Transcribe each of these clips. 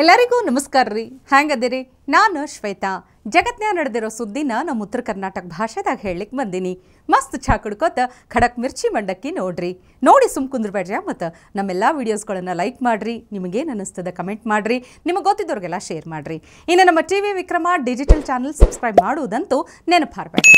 ಎಲ್ಲರಿಗೂ ನಮಸ್ಕಾರ ರೀ ಹ್ಯಾಂಗದಿರಿ ನಾನು ಶ್ವೇತಾ ಜಗತ್ನ್ಯಾಗ ನಡೆದಿರೋ ಸುದ್ದಿನ ನಮ್ಮ ಉತ್ತರ ಕರ್ನಾಟಕ ಭಾಷೆದಾಗ ಹೇಳಲಿಕ್ಕೆ ಬಂದೀನಿ ಮಸ್ತ್ ಚಾ ಕುಡ್ಕೋತ ಖಡಕ್ ಮಿರ್ಚಿ ಮಂಡಕ್ಕಿ ನೋಡ್ರಿ ನೋಡಿ ಸುಮ್ ಕುಂದ್ರಬೇಡ್ರಿ ಮತ್ತು ನಮ್ಮೆಲ್ಲ ವೀಡಿಯೋಸ್ಗಳನ್ನು ಲೈಕ್ ಮಾಡಿರಿ ನಿಮಗೇನು ಅನ್ನಿಸ್ತದೆ ಕಮೆಂಟ್ ಮಾಡಿರಿ ನಿಮಗೆ ಗೊತ್ತಿದ್ದವ್ರಿಗೆಲ್ಲ ಶೇರ್ ಮಾಡಿರಿ ಇನ್ನು ನಮ್ಮ T V Vikrama digital channel subscribe ಮಾಡುವುದಂತೂ ಹಾರಬೇಡ್ರಿ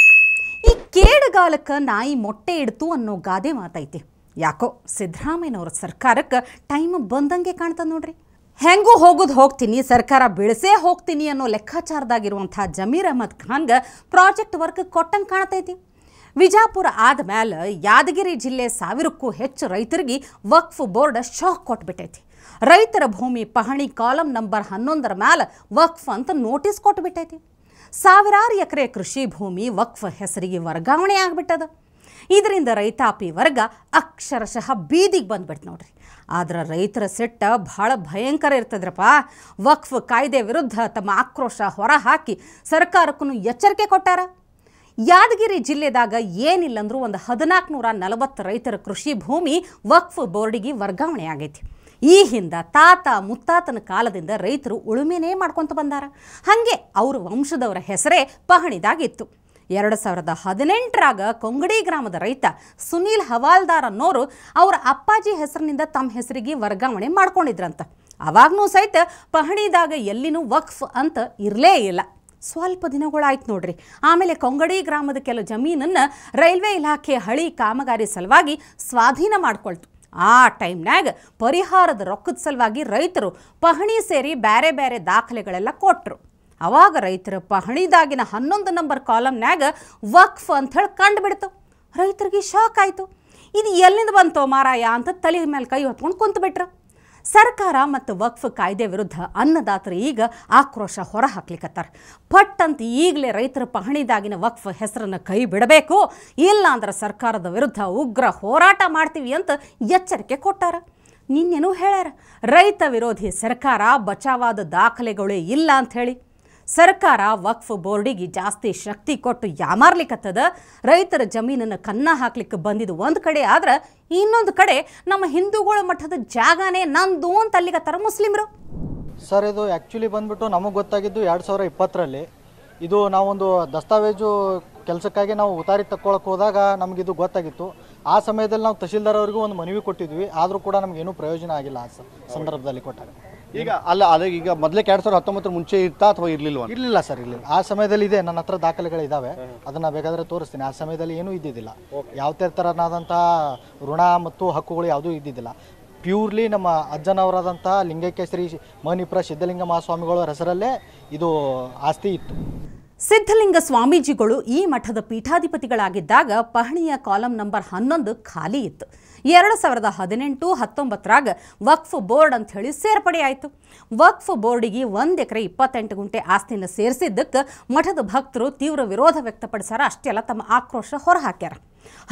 ಈ ಕೇಡುಗಾಲಕ್ಕೆ ನಾಯಿ ಮೊಟ್ಟೆ ಇಡ್ತು ಅನ್ನೋ ಗಾದೆ ಮಾತೈತಿ ಯಾಕೋ ಸಿದ್ದರಾಮಯ್ಯನವ್ರ ಸರ್ಕಾರಕ್ಕೆ ಟೈಮ್ ಬಂದಂಗೆ ಕಾಣ್ತದೆ ನೋಡ್ರಿ ಹೆಂಗೂ ಹೋಗೋದು ಹೋಗ್ತೀನಿ ಸರ್ಕಾರ ಬೆಳೆಸೇ ಹೋಗ್ತೀನಿ ಅನ್ನೋ ಲೆಕ್ಕಾಚಾರದಾಗಿರುವಂಥ ಜಮೀರ್ ಅಹಮದ್ ಖಾನ್ಗೆ ಪ್ರಾಜೆಕ್ಟ್ ವರ್ಕ್ ಕೊಟ್ಟಂಗೆ ಕಾಣ್ತೈತಿ ವಿಜಾಪುರ ಆದಮೇಲೆ ಯಾದಗಿರಿ ಜಿಲ್ಲೆ ಸಾವಿರಕ್ಕೂ ಹೆಚ್ಚು ರೈತರಿಗೆ ವಕ್ಫ್ ಬೋರ್ಡ್ ಶಾಕ್ ಕೊಟ್ಬಿಟ್ಟೈತಿ ರೈತರ ಭೂಮಿ ಪಹಣಿ ಕಾಲಂ ನಂಬರ್ ಹನ್ನೊಂದರ ಮೇಲೆ ವಕ್ಫ್ ಅಂತ ನೋಟಿಸ್ ಕೊಟ್ಬಿಟ್ಟೈತಿ ಸಾವಿರಾರು ಎಕರೆ ಕೃಷಿ ಭೂಮಿ ವಕ್ಫ್ ಹೆಸರಿಗೆ ವರ್ಗಾವಣೆ ಆಗಿಬಿಟ್ಟದ ಇದರಿಂದ ರೈತಾಪಿ ವರ್ಗ ಅಕ್ಷರಶಃ ಬೀದಿಗೆ ಬಂದ್ಬಿಟ್ಟು ನೋಡ್ರಿ ಆದ್ರೆ ರೈತರ ಸೆಟ್ಟ ಭಾಳ ಭಯಂಕರ ಇರ್ತದ್ರಪ್ಪ ವಕ್ಫ್ ಕಾಯ್ದೆ ವಿರುದ್ಧ ತಮ್ಮ ಆಕ್ರೋಶ ಹೊರ ಹಾಕಿ ಸರ್ಕಾರಕ್ಕೂ ಎಚ್ಚರಿಕೆ ಕೊಟ್ಟಾರ ಯಾದಗಿರಿ ಜಿಲ್ಲೆದಾಗ ಏನಿಲ್ಲಂದ್ರೂ ಒಂದು ಹದಿನಾಲ್ಕು ನೂರ ನಲವತ್ತು ರೈತರ ಕೃಷಿ ಭೂಮಿ ವಕ್ಫ್ ಬೋರ್ಡಿಗೆ ವರ್ಗಾವಣೆ ಆಗೈತಿ ಈ ಹಿಂದ ತಾತ ಮುತ್ತಾತನ ಕಾಲದಿಂದ ರೈತರು ಉಳುಮೆನೇ ಮಾಡ್ಕೊತ ಬಂದಾರ ಹಾಗೆ ಅವರ ವಂಶದವರ ಹೆಸರೇ ಪಹಣಿದಾಗಿತ್ತು ಎರಡು ಸಾವಿರದ ಹದಿನೆಂಟರಾಗ ಕೊಂಗಡಿ ಗ್ರಾಮದ ರೈತ ಸುನೀಲ್ ಹವಾಲ್ದಾರ್ ಅನ್ನೋರು ಅವರ ಅಪ್ಪಾಜಿ ಹೆಸರಿನಿಂದ ತಮ್ಮ ಹೆಸರಿಗೆ ವರ್ಗಾವಣೆ ಮಾಡ್ಕೊಂಡಿದ್ರಂತ ಅವಾಗ್ನೂ ಸಹಿತ ಪಹಣಿದಾಗ ಎಲ್ಲಿನೂ ವಕ್ಫ್ ಅಂತ ಇರಲೇ ಇಲ್ಲ ಸ್ವಲ್ಪ ದಿನಗಳಾಯ್ತು ನೋಡ್ರಿ ಆಮೇಲೆ ಕೊಂಗಡಿ ಗ್ರಾಮದ ಕೆಲವು ಜಮೀನನ್ನು ರೈಲ್ವೆ ಇಲಾಖೆ ಹಳಿ ಕಾಮಗಾರಿ ಸಲುವಾಗಿ ಸ್ವಾಧೀನ ಮಾಡ್ಕೊಳ್ತು ಆ ಟೈಮ್ನಾಗ ಪರಿಹಾರದ ರೊಕ್ಕದ ಸಲುವಾಗಿ ರೈತರು ಪಹಣಿ ಸೇರಿ ಬೇರೆ ಬೇರೆ ದಾಖಲೆಗಳೆಲ್ಲ ಕೊಟ್ಟರು ಅವಾಗ ರೈತರ ಪಹಣಿದಾಗಿನ ಹನ್ನೊಂದು ನಂಬರ್ ಕಾಲಮ್ನ್ಯಾಗ ವಕ್ಫ್ ಅಂಥೇಳಿ ಕಂಡುಬಿಡ್ತು ರೈತರಿಗೆ ಶಾಕ್ ಆಯಿತು ಇದು ಎಲ್ಲಿಂದ ಬಂತು ಮಾರಾಯ ಅಂತ ತಲೆ ಮೇಲೆ ಕೈ ಹೊತ್ಕೊಂಡು ಕುಂತುಬಿಟ್ರು ಸರ್ಕಾರ ಮತ್ತು ವಕ್ಫ್ ಕಾಯ್ದೆ ವಿರುದ್ಧ ಅನ್ನದಾತರು ಈಗ ಆಕ್ರೋಶ ಹೊರ ಹಾಕ್ಲಿಕ್ಕತ್ತಾರ ಪಟ್ಟಂತ ಈಗಲೇ ರೈತರ ಪಹಣಿದಾಗಿನ ವಕ್ಫ್ ಹೆಸರನ್ನು ಕೈ ಬಿಡಬೇಕು ಇಲ್ಲಾಂದ್ರೆ ಸರ್ಕಾರದ ವಿರುದ್ಧ ಉಗ್ರ ಹೋರಾಟ ಮಾಡ್ತೀವಿ ಅಂತ ಎಚ್ಚರಿಕೆ ಕೊಟ್ಟಾರ ನಿನ್ನೆನೂ ಹೇಳ್ಯಾರ ರೈತ ವಿರೋಧಿ ಸರ್ಕಾರ ಬಚಾವಾದ ದಾಖಲೆಗಳೇ ಇಲ್ಲ ಅಂಥೇಳಿ ಸರ್ಕಾರ ವಕ್ಫ್ ಬೋರ್ಡಿಗೆ ಜಾಸ್ತಿ ಶಕ್ತಿ ಕೊಟ್ಟು ಯಾಮಾರ್ಲಿಕ್ಕತ್ತದ ರೈತರ ಜಮೀನನ್ನು ಕನ್ನ ಹಾಕ್ಲಿಕ್ಕೆ ಬಂದಿದ್ದು ಒಂದು ಕಡೆ ಆದ್ರೆ ಇನ್ನೊಂದು ಕಡೆ ನಮ್ಮ ಹಿಂದೂಗಳ ಮಠದ ಜಾಗನೇ ನಂದು ಅಂತ ತರ ಮುಸ್ಲಿಮರು ಸರ್ ಇದು ಆ್ಯಕ್ಚುಲಿ ಬಂದ್ಬಿಟ್ಟು ನಮಗೆ ಗೊತ್ತಾಗಿದ್ದು ಎರಡು ಸಾವಿರ ಇಪ್ಪತ್ತರಲ್ಲಿ ಇದು ನಾವೊಂದು ದಸ್ತಾವೇಜು ಕೆಲಸಕ್ಕಾಗಿ ನಾವು ಉತಾರಿ ತಕ್ಕೊಳಕ್ಕೆ ಹೋದಾಗ ನಮಗಿದು ಗೊತ್ತಾಗಿತ್ತು ಆ ಸಮಯದಲ್ಲಿ ನಾವು ತಹಶೀಲ್ದಾರ್ ಅವ್ರಿಗೂ ಒಂದು ಮನವಿ ಕೊಟ್ಟಿದ್ವಿ ಆದರೂ ಕೂಡ ನಮಗೇನೂ ಪ್ರಯೋಜನ ಆಗಿಲ್ಲ ಆ ಸಂದರ್ಭದಲ್ಲಿ ಕೊಟ್ಟಾಗ ಈಗ ಅಲ್ಲ ಅದೇ ಈಗ ಮೊದಲೇ ಎರಡು ಸಾವಿರದ ಹತ್ತೊಂಬತ್ತರ ಮುಂಚೆ ಇರ್ತಾ ಅಥವಾ ಇರಲಿಲ್ವ ಇರಲಿಲ್ಲ ಸರ್ ಇರಲಿಲ್ಲ ಆ ಸಮಯದಲ್ಲಿ ಇದೆ ನನ್ನ ಹತ್ರ ದಾಖಲೆಗಳಿದ್ದಾವೆ ಅದನ್ನ ಬೇಕಾದ್ರೆ ತೋರಿಸ್ತೀನಿ ಆ ಸಮಯದಲ್ಲಿ ಏನೂ ಇದ್ದಿದ್ದಿಲ್ಲ ಯಾವುದೇ ಥರನಾದಂತಹ ಋಣ ಮತ್ತು ಹಕ್ಕುಗಳು ಯಾವುದೂ ಇದ್ದಿದ್ದಿಲ್ಲ ಪ್ಯೂರ್ಲಿ ನಮ್ಮ ಅಜ್ಜನವರಾದಂಥ ಲಿಂಗೈಕ್ಯ ಶ್ರೀ ಮಣಿಪುರ ಸಿದ್ಧಲಿಂಗ ಮಹಾಸ್ವಾಮಿಗಳ ಹೆಸರಲ್ಲೇ ಇದು ಆಸ್ತಿ ಇತ್ತು ಸಿದ್ಧಲಿಂಗ ಸ್ವಾಮೀಜಿಗಳು ಈ ಮಠದ ಪೀಠಾಧಿಪತಿಗಳಾಗಿದ್ದಾಗ ಪಹಣಿಯ ಕಾಲಂ ನಂಬರ್ ಹನ್ನೊಂದು ಖಾಲಿ ಇತ್ತು ಎರಡು ಸಾವಿರದ ಹದಿನೆಂಟು ಹತ್ತೊಂಬತ್ತರಾಗ ವಕ್ಫ್ ಬೋರ್ಡ್ ಅಂತ ಹೇಳಿ ಸೇರ್ಪಡೆಯಾಯಿತು ವಕ್ಫ್ ಬೋರ್ಡಿಗೆ ಒಂದು ಎಕರೆ ಇಪ್ಪತ್ತೆಂಟು ಗುಂಟೆ ಆಸ್ತಿನ ಸೇರಿಸಿದ್ದಕ್ಕೆ ಮಠದ ಭಕ್ತರು ತೀವ್ರ ವಿರೋಧ ವ್ಯಕ್ತಪಡಿಸಾರ ಅಷ್ಟೆಲ್ಲ ತಮ್ಮ ಆಕ್ರೋಶ ಹೊರಹಾಕ್ಯಾರ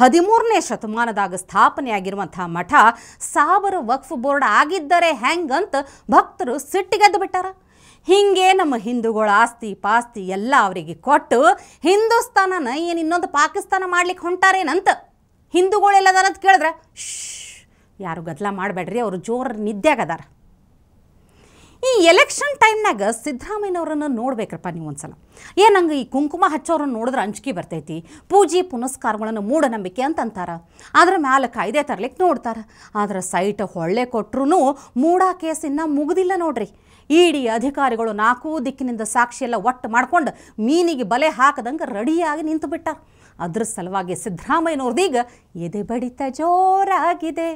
ಹದಿಮೂರನೇ ಶತಮಾನದಾಗ ಸ್ಥಾಪನೆಯಾಗಿರುವಂತಹ ಮಠ ಸಾಬರ ವಕ್ಫ್ ಬೋರ್ಡ್ ಆಗಿದ್ದರೆ ಅಂತ ಭಕ್ತರು ಸಿಟ್ಟಿಗೆದ್ದು ಬಿಟ್ಟಾರ ಹೀಗೆ ನಮ್ಮ ಹಿಂದೂಗಳ ಆಸ್ತಿ ಪಾಸ್ತಿ ಎಲ್ಲ ಅವರಿಗೆ ಕೊಟ್ಟು ಹಿಂದೂಸ್ತಾನನ ಏನು ಇನ್ನೊಂದು ಪಾಕಿಸ್ತಾನ ಮಾಡ್ಲಿಕ್ಕೆ ಹೊಂಟಾರೇನಂತ ಹಿಂದೂಗಳೆಲ್ಲದಾರದ್ ಕೇಳಿದ್ರೆ ಶ್ ಯಾರು ಗದ್ಲ ಮಾಡಬೇಡ್ರಿ ಅವರು ನಿದ್ದೆ ನಿದ್ದೆಗದಾರ ಈ ಎಲೆಕ್ಷನ್ ಟೈಮ್ನಾಗ ಸಿದ್ಧರಾಮಯ್ಯನವರನ್ನ ನೋಡ್ಬೇಕ್ರಪ್ಪ ನೀವು ಒಂದ್ಸಲ ಏನಂಗೆ ಈ ಕುಂಕುಮ ಹಚ್ಚೋರನ್ನ ನೋಡಿದ್ರೆ ಅಂಜಿಕೆ ಬರ್ತೈತಿ ಪೂಜೆ ಪುನಸ್ಕಾರಗಳನ್ನು ಮೂಢನಂಬಿಕೆ ಅಂತ ಅಂತಾರೆ ಅದ್ರ ಮ್ಯಾಲೆ ಕಾಯ್ದೆ ತರ್ಲಿಕ್ಕೆ ನೋಡ್ತಾರೆ ಆದ್ರೆ ಸೈಟ್ ಹೊಳ್ಳೆ ಕೊಟ್ಟರು ಮೂಡ ಕೇಸ್ ಇನ್ನೂ ಮುಗುದಿಲ್ಲ ನೋಡ್ರಿ ಇಡೀ e ಅಧಿಕಾರಿಗಳು ನಾಲ್ಕೂ ದಿಕ್ಕಿನಿಂದ ಸಾಕ್ಷಿಯೆಲ್ಲ ಒಟ್ಟು ಮಾಡ್ಕೊಂಡು ಮೀನಿಗೆ ಬಲೆ ಹಾಕದಂಗೆ ರೆಡಿಯಾಗಿ ನಿಂತು ಬಿಟ್ಟಾರ ಅದ್ರ ಸಲುವಾಗಿ ಸಿದ್ದರಾಮಯ್ಯನವ್ರದೀಗ ಎದೆ ಬಡಿತ ಜೋರಾಗಿದೆ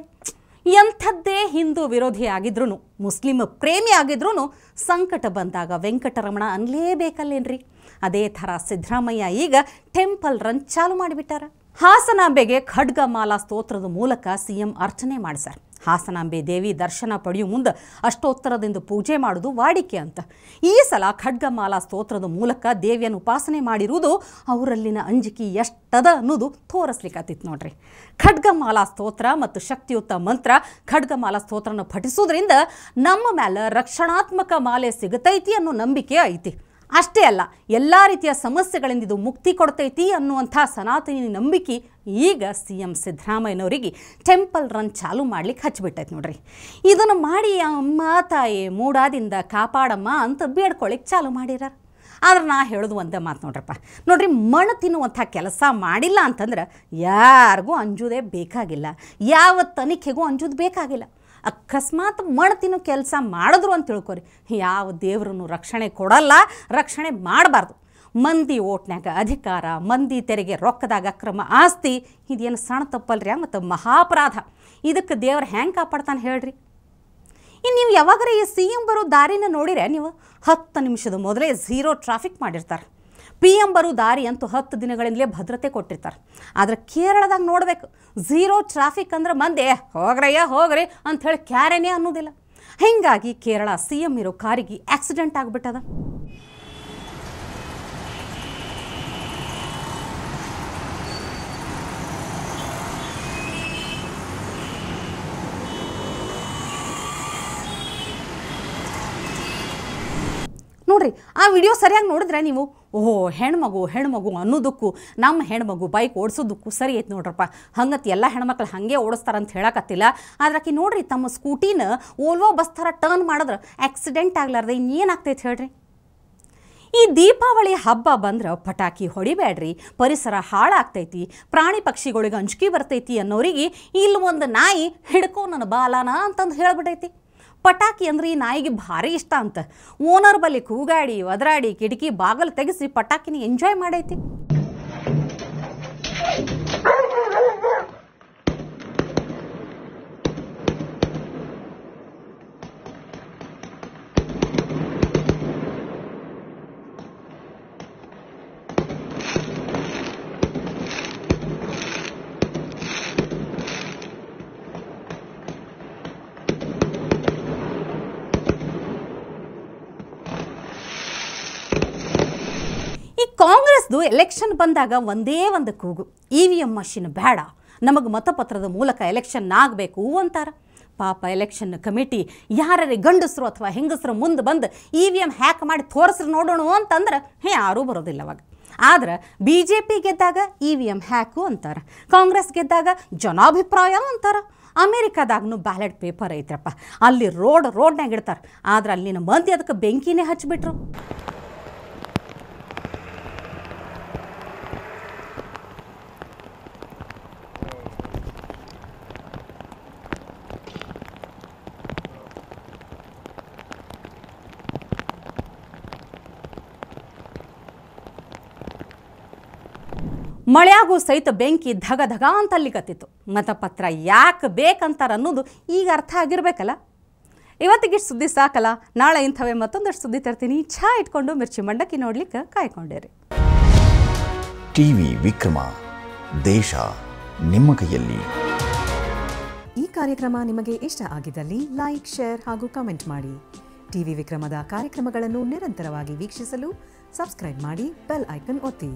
ಎಂಥದ್ದೇ ಹಿಂದೂ ವಿರೋಧಿ ಆಗಿದ್ರು ಮುಸ್ಲಿಂ ಪ್ರೇಮಿ ಆಗಿದ್ರು ಸಂಕಟ ಬಂದಾಗ ವೆಂಕಟರಮಣ ಅನ್ಲೇಬೇಕಲ್ಲೇನ್ರಿ ಅದೇ ಥರ ಸಿದ್ದರಾಮಯ್ಯ ಈಗ ಟೆಂಪಲ್ ರನ್ ಚಾಲು ಮಾಡಿಬಿಟ್ಟಾರ ಹಾಸನಾಂಬೆಗೆ ಮಾಲಾ ಸ್ತೋತ್ರದ ಮೂಲಕ ಸಿಎಂ ಅರ್ಚನೆ ಮಾಡಿಸ್ಯಾರ ಹಾಸನಾಂಬೆ ದೇವಿ ದರ್ಶನ ಪಡೆಯುವ ಮುಂದೆ ಅಷ್ಟೋತ್ತರದಿಂದ ಪೂಜೆ ಮಾಡುವುದು ವಾಡಿಕೆ ಅಂತ ಈ ಸಲ ಖಡ್ಗಮಾಲಾ ಸ್ತೋತ್ರದ ಮೂಲಕ ದೇವಿಯನ್ನು ಉಪಾಸನೆ ಮಾಡಿರುವುದು ಅವರಲ್ಲಿನ ಅಂಜಿಕೆ ಎಷ್ಟದ ಅನ್ನೋದು ತೋರಿಸ್ಲಿಕ್ಕತ್ತಿತ್ತು ನೋಡ್ರಿ ಖಡ್ಗಮಾಲಾ ಸ್ತೋತ್ರ ಮತ್ತು ಶಕ್ತಿಯುತ ಮಂತ್ರ ಖಡ್ಗಮಾಲಾ ಸ್ತೋತ್ರನ ಪಠಿಸೋದ್ರಿಂದ ನಮ್ಮ ಮೇಲೆ ರಕ್ಷಣಾತ್ಮಕ ಮಾಲೆ ಸಿಗತೈತಿ ಅನ್ನೋ ನಂಬಿಕೆ ಐತಿ ಅಷ್ಟೇ ಅಲ್ಲ ಎಲ್ಲ ರೀತಿಯ ಸಮಸ್ಯೆಗಳಿಂದ ಇದು ಮುಕ್ತಿ ಕೊಡ್ತೈತಿ ಅನ್ನುವಂಥ ಸನಾತನಿ ನಂಬಿಕೆ ಈಗ ಸಿ ಎಂ ಸಿದ್ದರಾಮಯ್ಯನವರಿಗೆ ಟೆಂಪಲ್ ರನ್ ಚಾಲು ಮಾಡ್ಲಿಕ್ಕೆ ಹಚ್ಚಿಬಿಟ್ಟೈತೆ ನೋಡ್ರಿ ಇದನ್ನು ಮಾಡಿ ಅಮ್ಮ ತಾಯಿ ಮೂಡಾದಿಂದ ಕಾಪಾಡಮ್ಮ ಅಂತ ಬೇಡ್ಕೊಳ್ಳಿಕ್ಕೆ ಚಾಲು ಮಾಡಿರ ಆದ್ರೆ ನಾ ಹೇಳೋದು ಒಂದೇ ಮಾತು ನೋಡ್ರಪ್ಪ ನೋಡ್ರಿ ಮಣ್ಣು ತಿನ್ನುವಂಥ ಕೆಲಸ ಮಾಡಿಲ್ಲ ಅಂತಂದ್ರೆ ಯಾರಿಗೂ ಅಂಜುದೇ ಬೇಕಾಗಿಲ್ಲ ಯಾವ ತನಿಖೆಗೂ ಅಂಜೋದು ಬೇಕಾಗಿಲ್ಲ ಅಕಸ್ಮಾತ್ ಮಣ್ಣು ಕೆಲಸ ಮಾಡಿದ್ರು ಅಂತ ತಿಳ್ಕೊರಿ ಯಾವ ದೇವ್ರೂ ರಕ್ಷಣೆ ಕೊಡಲ್ಲ ರಕ್ಷಣೆ ಮಾಡಬಾರ್ದು ಮಂದಿ ಓಟ್ನ್ಯಾಗ ಅಧಿಕಾರ ಮಂದಿ ತೆರಿಗೆ ರೊಕ್ಕದಾಗ ಅಕ್ರಮ ಆಸ್ತಿ ಇದೇನು ಸಣ್ಣ ತಪ್ಪಲ್ರಿ ಮತ್ತು ಮಹಾಪರಾಧ ಇದಕ್ಕೆ ದೇವ್ರು ಹೆಂಗೆ ಕಾಪಾಡ್ತಾನೆ ಹೇಳ್ರಿ ಇನ್ನು ನೀವು ಯಾವಾಗರ ಈ ಸಿ ಎಂ ಬರೋ ದಾರಿನ ನೋಡಿರೆ ನೀವು ಹತ್ತು ನಿಮಿಷದ ಮೊದಲೇ ಝೀರೋ ಟ್ರಾಫಿಕ್ ಮಾಡಿರ್ತಾರೆ ಪಿ ಎಂ ಬರು ದಾರಿ ಅಂತೂ ಹತ್ತು ದಿನಗಳಿಂದಲೇ ಭದ್ರತೆ ಕೊಟ್ಟಿರ್ತಾರೆ ಆದರೆ ಕೇರಳದಾಗ ನೋಡಬೇಕು ಝೀರೋ ಟ್ರಾಫಿಕ್ ಅಂದ್ರೆ ಮಂದಿ ಹೋಗ್ರಯ್ಯ ಹೋಗ್ರಿ ಅಂಥೇಳಿ ಕ್ಯಾರೇನೇ ಅನ್ನೋದಿಲ್ಲ ಹೀಗಾಗಿ ಕೇರಳ ಸಿ ಎಂ ಇರೋ ಕಾರಿಗೆ ಆಕ್ಸಿಡೆಂಟ್ ಆಗಿಬಿಟ್ಟದ ನೋಡ್ರಿ ಆ ವಿಡಿಯೋ ಸರಿಯಾಗಿ ನೋಡಿದ್ರೆ ನೀವು ಓಹೋ ಹೆಣ್ಮಗು ಹೆಣ್ಮಗು ಅನ್ನೋದಕ್ಕೂ ನಮ್ಮ ಹೆಣ್ಮಗು ಬೈಕ್ ಓಡಿಸೋದಕ್ಕೂ ಸರಿ ಐತೆ ನೋಡ್ರಪ್ಪ ಹಂಗತ್ತು ಎಲ್ಲ ಹೆಣ್ಮಕ್ಳು ಹಾಗೆ ಓಡಿಸ್ತಾರಂತ ಹೇಳಕತ್ತಿಲ್ಲ ಆದ್ರೆ ಆಕಿ ನೋಡ್ರಿ ತಮ್ಮ ಸ್ಕೂಟಿನ ಓಲ್ವೋ ಬಸ್ ಥರ ಟರ್ನ್ ಮಾಡಿದ್ರೆ ಆಕ್ಸಿಡೆಂಟ್ ಆಗ್ಲಾರ್ದೆ ಇನ್ನೇನು ಆಗ್ತೈತೆ ಹೇಳ್ರಿ ಈ ದೀಪಾವಳಿ ಹಬ್ಬ ಬಂದ್ರೆ ಪಟಾಕಿ ಹೊಡಿಬೇಡ್ರಿ ಪರಿಸರ ಹಾಳಾಗ್ತೈತಿ ಪ್ರಾಣಿ ಪಕ್ಷಿಗಳಿಗೆ ಅಂಜಿಕೆ ಬರ್ತೈತಿ ಅನ್ನೋರಿಗೆ ಇಲ್ಲಿ ಒಂದು ನಾಯಿ ಹಿಡ್ಕೋ ನನ್ನ ಬಾಲಾನ ಅಂತಂದು ಹೇಳ್ಬಿಟ್ಟೈತಿ ಪಟಾಕಿ ಅಂದ್ರೆ ಈ ನಾಯಿಗೆ ಭಾರಿ ಇಷ್ಟ ಅಂತ ಓನರ್ ಬಲ್ಲಿ ಕೂಗಾಡಿ ಒದರಾಡಿ ಕಿಟಕಿ ಬಾಗಲು ತೆಗೆಸಿ ಪಟಾಕಿನ ಎಂಜಾಯ್ ಮಾಡೈತಿ ಈ ಕಾಂಗ್ರೆಸ್ದು ಎಲೆಕ್ಷನ್ ಬಂದಾಗ ಒಂದೇ ಒಂದು ಕೂಗು ಇ ವಿ ಎಮ್ ಮಷಿನ್ ಬೇಡ ನಮಗೆ ಮತಪತ್ರದ ಮೂಲಕ ಎಲೆಕ್ಷನ್ ಆಗಬೇಕು ಅಂತಾರೆ ಪಾಪ ಎಲೆಕ್ಷನ್ ಕಮಿಟಿ ಯಾರೇ ಗಂಡಸರು ಅಥವಾ ಹೆಂಗಸರು ಮುಂದೆ ಬಂದು ಇ ವಿ ಎಮ್ ಹ್ಯಾಕ್ ಮಾಡಿ ತೋರಿಸ್ರು ನೋಡೋಣ ಅಂತಂದ್ರೆ ಹೇ ಯಾರೂ ಬರೋದಿಲ್ಲ ಅವಾಗ ಆದ್ರೆ ಬಿ ಜೆ ಪಿ ಗೆದ್ದಾಗ ಇ ವಿ ಎಮ್ ಹ್ಯಾಕು ಅಂತಾರೆ ಕಾಂಗ್ರೆಸ್ ಗೆದ್ದಾಗ ಜನಾಭಿಪ್ರಾಯ ಅಂತಾರೆ ಅಮೇರಿಕಾದಾಗೂ ಬ್ಯಾಲೆಟ್ ಪೇಪರ್ ಐತ್ರಪ್ಪ ಅಲ್ಲಿ ರೋಡ್ ರೋಡ್ನಾಗ ಇಡ್ತಾರೆ ಆದ್ರೆ ಅಲ್ಲಿನ ಮಂದಿ ಅದಕ್ಕೆ ಬೆಂಕಿನೇ ಹಚ್ಚಿಬಿಟ್ರು ಮಳೆಯಾಗೂ ಸಹಿತ ಬೆಂಕಿ ಧಗ ಧಗ ಅಂತ ಅಲ್ಲಿಗತ್ತಿತ್ತು ಮತಪತ್ರ ಯಾಕೆ ಬೇಕಂತಾರೆ ಅನ್ನೋದು ಈಗ ಅರ್ಥ ಆಗಿರಬೇಕಲ್ಲ ಇವತ್ತಿಗಿಷ್ಟು ಸುದ್ದಿ ಸಾಕಲ್ಲ ನಾಳೆ ಇಂಥವೇ ಮತ್ತೊಂದಷ್ಟು ಸುದ್ದಿ ತರ್ತೀನಿ ಛಾ ಇಟ್ಕೊಂಡು ಮಿರ್ಚಿ ಮಂಡಕ್ಕಿ ನೋಡ್ಲಿಕ್ಕೆ ಕಾಯ್ಕೊಂಡಿರಿ ಟಿವಿ ವಿಕ್ರಮ ದೇಶ ನಿಮ್ಮ ಕೈಯಲ್ಲಿ ಈ ಕಾರ್ಯಕ್ರಮ ನಿಮಗೆ ಇಷ್ಟ ಆಗಿದ್ದಲ್ಲಿ ಲೈಕ್ ಶೇರ್ ಹಾಗೂ ಕಮೆಂಟ್ ಮಾಡಿ ಟಿವಿ ವಿಕ್ರಮದ ಕಾರ್ಯಕ್ರಮಗಳನ್ನು ನಿರಂತರವಾಗಿ ವೀಕ್ಷಿಸಲು ಸಬ್ಸ್ಕ್ರೈಬ್ ಮಾಡಿ ಬೆಲ್ ಐಕನ್ ಒತ್ತಿ